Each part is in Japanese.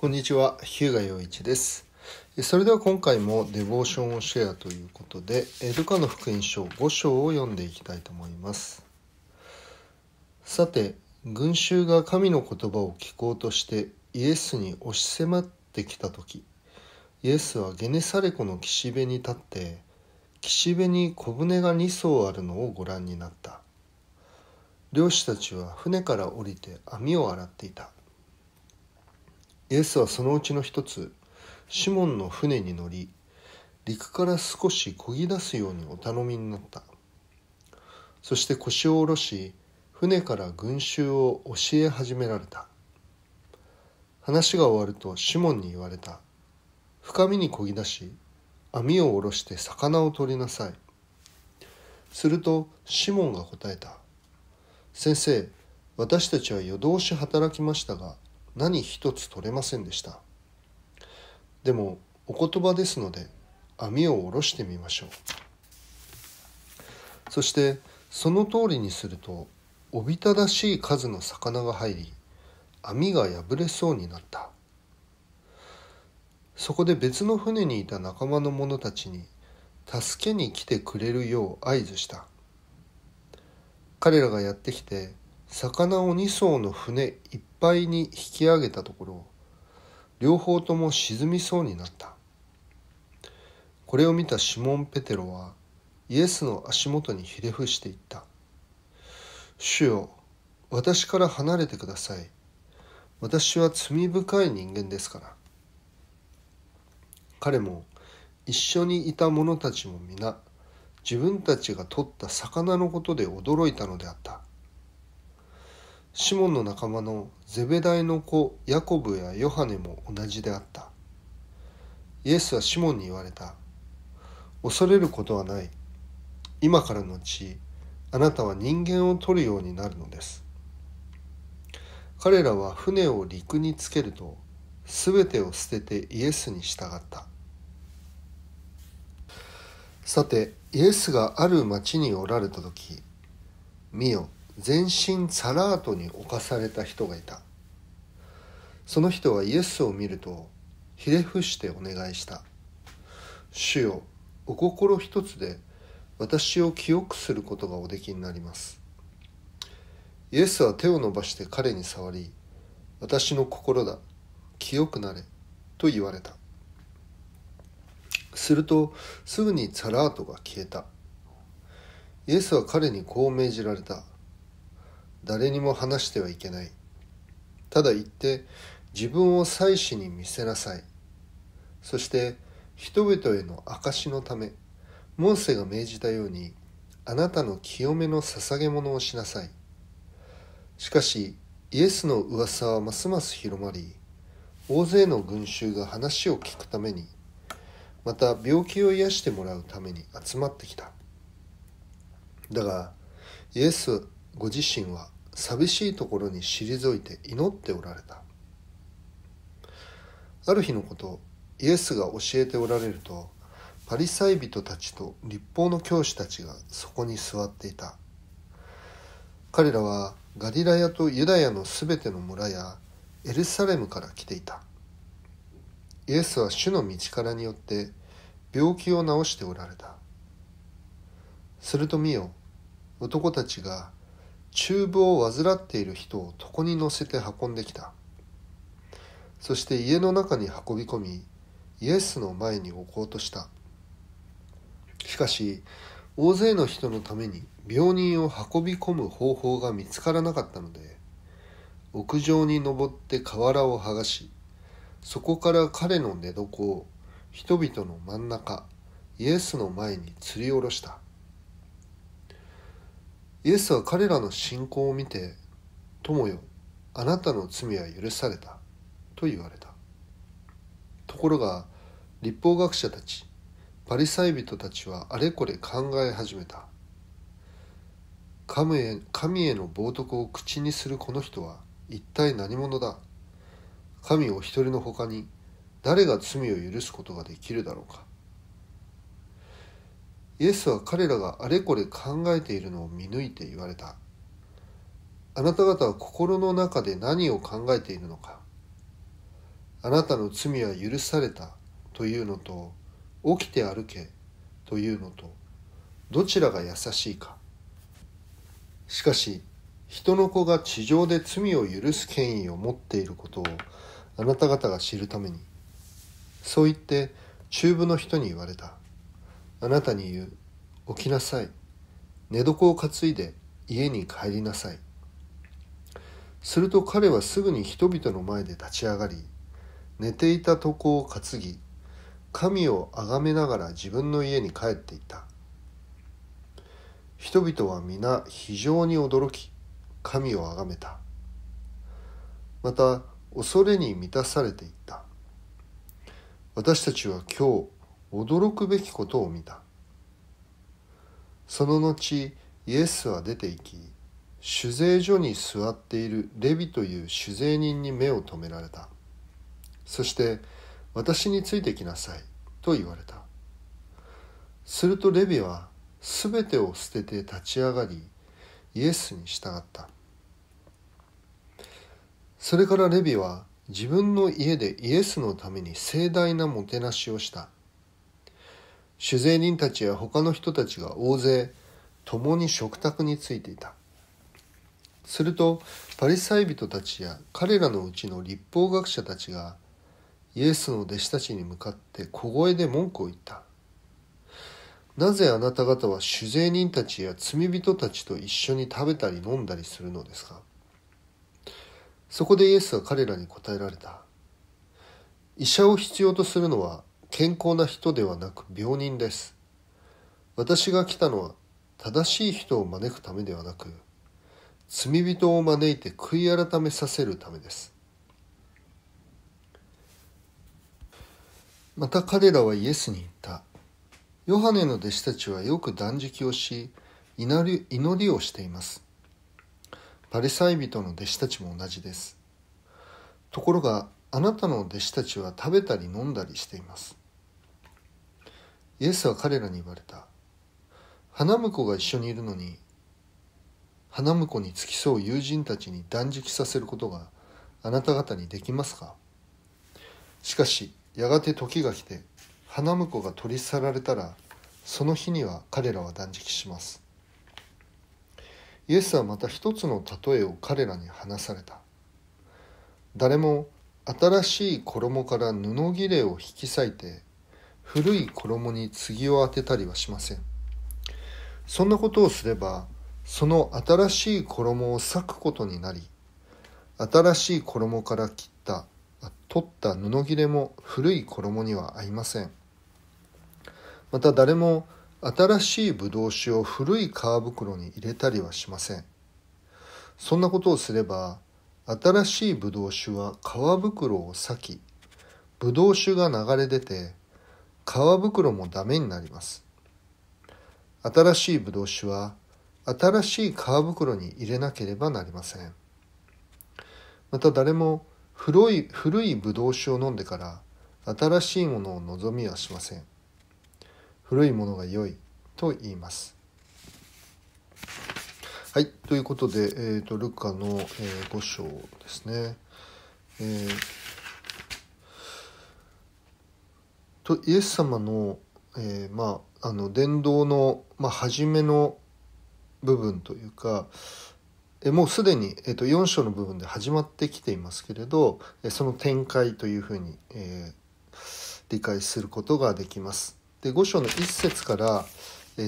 こんにちは、日向陽一です。それでは今回もデボーションをシェアということで、ルカの福音書5章を読んでいきたいと思います。さて、群衆が神の言葉を聞こうとしてイエスに押し迫ってきた時、イエスはゲネサレコの岸辺に立って、岸辺に小舟が2艘あるのをご覧になった。漁師たちは船から降りて網を洗っていた。イエスはそのうちの一つシモンの船に乗り陸から少し漕ぎ出すようにお頼みになったそして腰を下ろし船から群衆を教え始められた話が終わるとシモンに言われた深みに漕ぎ出し網を下ろして魚を取りなさいするとシモンが答えた先生私たちは夜通し働きましたが何一つ取れませんでしたでもお言葉ですので網を下ろしてみましょうそしてその通りにするとおびただしい数の魚が入り網が破れそうになったそこで別の船にいた仲間の者たちに助けに来てくれるよう合図した彼らがやってきて魚を2艘の船いっぱいに引き上げたところ両方とも沈みそうになったこれを見たシモン・ペテロはイエスの足元にひれ伏していった「主よ私から離れてください私は罪深い人間ですから」彼も一緒にいた者たちも皆自分たちが取った魚のことで驚いたのであったシモンの仲間のゼベダイの子ヤコブやヨハネも同じであったイエスはシモンに言われた恐れることはない今からのうちあなたは人間を取るようになるのです彼らは船を陸につけるとすべてを捨ててイエスに従ったさてイエスがある町におられた時「見よ全身サラートに侵された人がいたその人はイエスを見るとひれ伏してお願いした「主よお心一つで私を清くすることがおできになります」イエスは手を伸ばして彼に触り「私の心だ清くなれ」と言われたするとすぐにサラートが消えたイエスは彼にこう命じられた誰にも話してはいけないただ言って自分を妻子に見せなさいそして人々への証しのためモンセが命じたようにあなたの清めの捧げ物をしなさいしかしイエスの噂はますます広まり大勢の群衆が話を聞くためにまた病気を癒してもらうために集まってきただがイエスご自身は寂しいところに退いて祈っておられたある日のことイエスが教えておられるとパリサイ人たちと立法の教師たちがそこに座っていた彼らはガリラヤとユダヤのすべての村やエルサレムから来ていたイエスは主の道からによって病気を治しておられたすると見よ男たちが中部を患っている人を床に乗せて運んできたそして家の中に運び込みイエスの前に置こうとしたしかし大勢の人のために病人を運び込む方法が見つからなかったので屋上に登って瓦を剥がしそこから彼の寝床を人々の真ん中イエスの前に吊り下ろしたイエスは彼らの信仰を見て「友よあなたの罪は許された」と言われたところが立法学者たちパリサイ人たちはあれこれ考え始めた神へ神への冒涜を口にするこの人は一体何者だ神お一人のほかに誰が罪を許すことができるだろうかイエスは彼らがあれこれ考えているのを見抜いて言われた。あなた方は心の中で何を考えているのか。あなたの罪は許されたというのと、起きて歩けというのと、どちらが優しいか。しかし、人の子が地上で罪を許す権威を持っていることをあなた方が知るために、そう言って中部の人に言われた。あなたに言う。起きなさい。寝床を担いで家に帰りなさい。すると彼はすぐに人々の前で立ち上がり、寝ていた床を担ぎ、神をあがめながら自分の家に帰っていた。人々は皆非常に驚き、神をあがめた。また、恐れに満たされていった。私たちは今日、驚くべきことを見たその後イエスは出て行き酒税所に座っているレビという酒税人に目を留められたそして私についてきなさいと言われたするとレビは全てを捨てて立ち上がりイエスに従ったそれからレビは自分の家でイエスのために盛大なもてなしをした酒税人たちや他の人たちが大勢共に食卓についていたするとパリサイ人たちや彼らのうちの立法学者たちがイエスの弟子たちに向かって小声で文句を言ったなぜあなた方は酒税人たちや罪人たちと一緒に食べたり飲んだりするのですかそこでイエスは彼らに答えられた医者を必要とするのは健康な人ではなく病人です私が来たのは正しい人を招くためではなく罪人を招いて悔い改めさせるためですまた彼らはイエスに言ったヨハネの弟子たちはよく断食をし祈り祈りをしていますパリサイ人の弟子たちも同じですところがあなたの弟子たちは食べたり飲んだりしていますイエスは彼らに言われた。花婿が一緒にいるのに、花婿に付き添う友人たちに断食させることがあなた方にできますかしかし、やがて時が来て、花婿が取り去られたら、その日には彼らは断食します。イエスはまた一つの例えを彼らに話された。誰も新しい衣から布切れを引き裂いて古い衣に継を当てたりはしませんそんなことをすればその新しい衣を裂くことになり新しい衣から切った取った布切れも古い衣には合いませんまた誰も新しいぶどう酒を古い皮袋に入れたりはしませんそんなことをすれば新しいぶどう酒は皮袋を裂きぶどう酒が流れ出て皮袋もダメになります新しいぶどう酒は新しい皮袋に入れなければなりませんまた誰も古い古いぶどう酒を飲んでから新しいものを望みはしません古いものが良いと言いますはいということで、えーと、とルカの、えー、5章ですね、えーとイエス様の,、えー、まあ、あの伝道の、まあ、初めの部分というか、えもうすでに、えー、と4章の部分で始まってきていますけれど、その展開というふうに、えー、理解することができます。で5章の1節から、え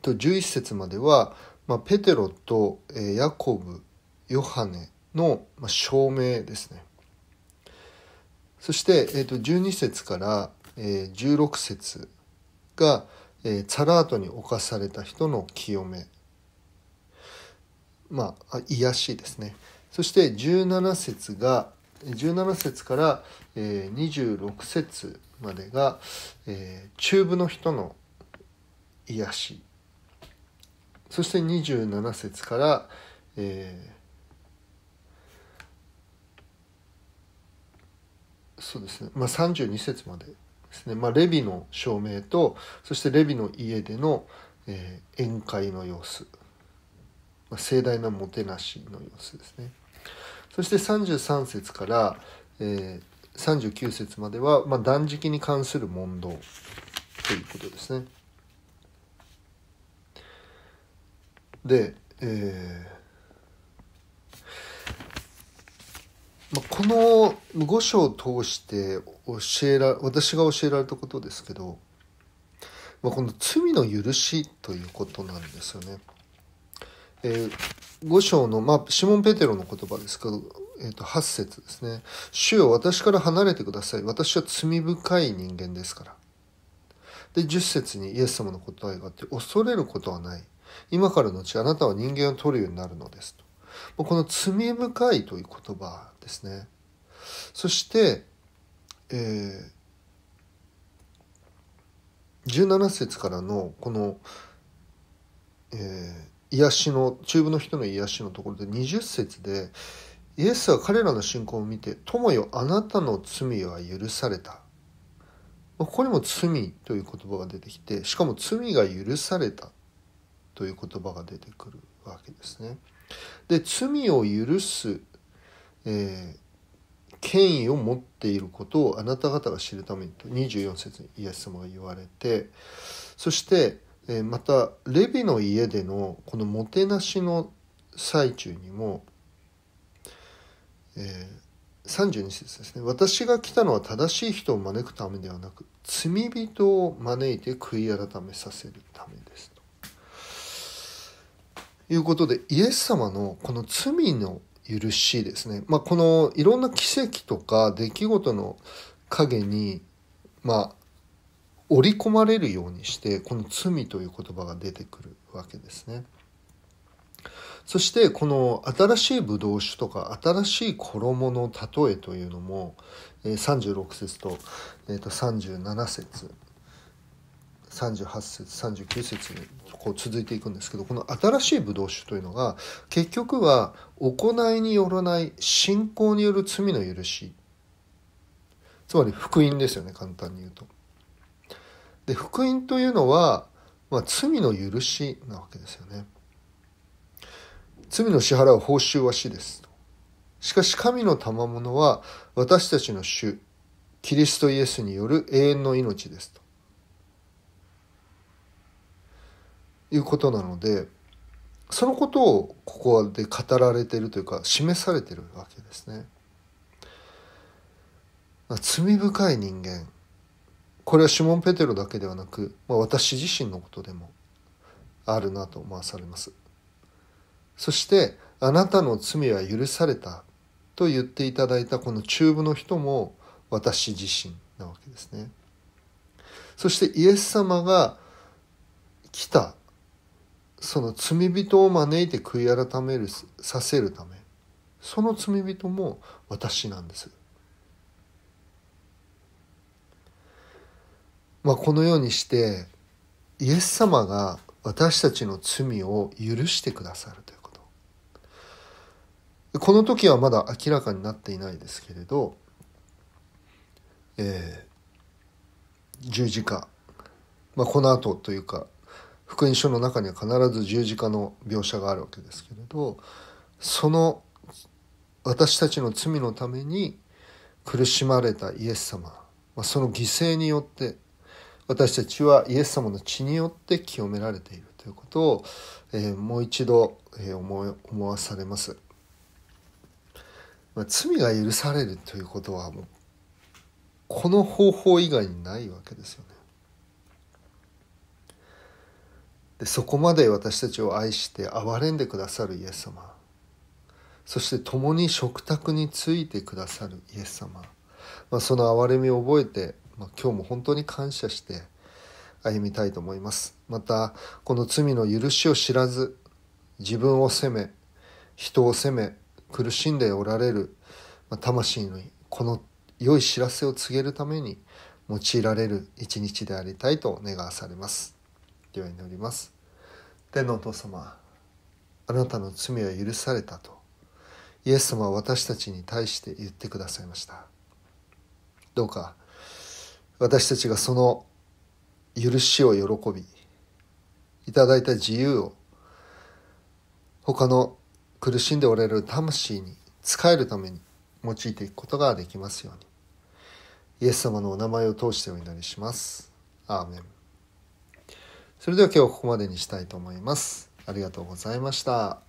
ー、と11節までは、まあ、ペテロと、えヤコブヨハネの、まあ、証明ですね。そして、えー、と12節から、えー、16節が、えー、サラートに侵された人の清めまあ癒しですねそして17節が17節から、えー、26節までが、えー、中部の人の癒しそして27節から、えー、そうですね、まあ、32節までですね、まあ、レビの証明とそしてレビの家での、えー、宴会の様子、まあ、盛大なもてなしの様子ですねそして33節から、えー、39節までは、まあ、断食に関する問答ということですねで、えーまあ、この五章を通して教えら私が教えられたことですけど、まあ、この罪の許しということなんですよね。えー、5章の、まあ、シモン・ペテロの言葉ですけど、えー、と8節ですね「主よ私から離れてください私は罪深い人間ですから」で10節にイエス様の答えがあって「恐れることはない今からのうちあなたは人間を取るようになるのです」と。この罪深いという言葉ですね。そして、えー、17節からのこの、えー、癒しの中部の人の癒しのところで20節でイエスは彼らの信仰を見て「友よあなたの罪は許された」ここにも「罪」という言葉が出てきてしかも「罪が許された」という言葉が出てくるわけですね。で罪を許す、えー、権威を持っていることをあなた方が知るためにと24節にイエス様が言われてそして、えー、またレビの家でのこのもてなしの最中にも、えー、32節ですね「私が来たのは正しい人を招くためではなく罪人を招いて悔い改めさせるためです」いうことで、イエス様のこの罪の許しですね。まあ、このいろんな奇跡とか出来事の影に、まあ、織り込まれるようにしてこの「罪」という言葉が出てくるわけですね。そしてこの新しいブドウ酒とか新しい衣の例えというのも36節と37節38節39節にこう続いていくんですけどこの新しいブドウ酒というのが結局は行いによらない信仰による罪の許しつまり福音ですよね簡単に言うと。で福音というのは、まあ、罪の許しなわけですよね。罪の支払う報酬は死です。しかし神の賜物は私たちの主キリストイエスによる永遠の命ですと。いうことなのでそのことをここで語られているというか示されているわけですね。罪深い人間これはシモン・ペテロだけではなく、まあ、私自身のことでもあるなと思わされます。そしてあなたの罪は許されたと言っていただいたこの中部の人も私自身なわけですね。そしてイエス様が来たその罪人を招いて悔い改めるさせるためその罪人も私なんです。まあ、このようにしてイエス様が私たちの罪を許してくださるということこの時はまだ明らかになっていないですけれど、えー、十字架、まあ、この後というか福音書の中には必ず十字架の描写があるわけですけれどその私たちの罪のために苦しまれたイエス様その犠牲によって私たちはイエス様の血によって清められているということを、えー、もう一度、えー、思思わされます、まあ、罪が許されるということはもうこの方法以外にないわけですよでそこまで私たちを愛して憐れんでくださるイエス様そして共に食卓についてくださるイエス様、まあ、その憐れみを覚えて、まあ、今日も本当に感謝して歩みたいと思いますまたこの罪の許しを知らず自分を責め人を責め苦しんでおられる、まあ、魂のこの良い知らせを告げるために用いられる一日でありたいと願わされます。よります天のお父様あなたの罪は許されたとイエス様は私たちに対して言ってくださいましたどうか私たちがその許しを喜びいただいた自由を他の苦しんでおられる魂に仕えるために用いていくことができますようにイエス様のお名前を通してお祈りしますアーメンそれでは今日はここまでにしたいと思います。ありがとうございました。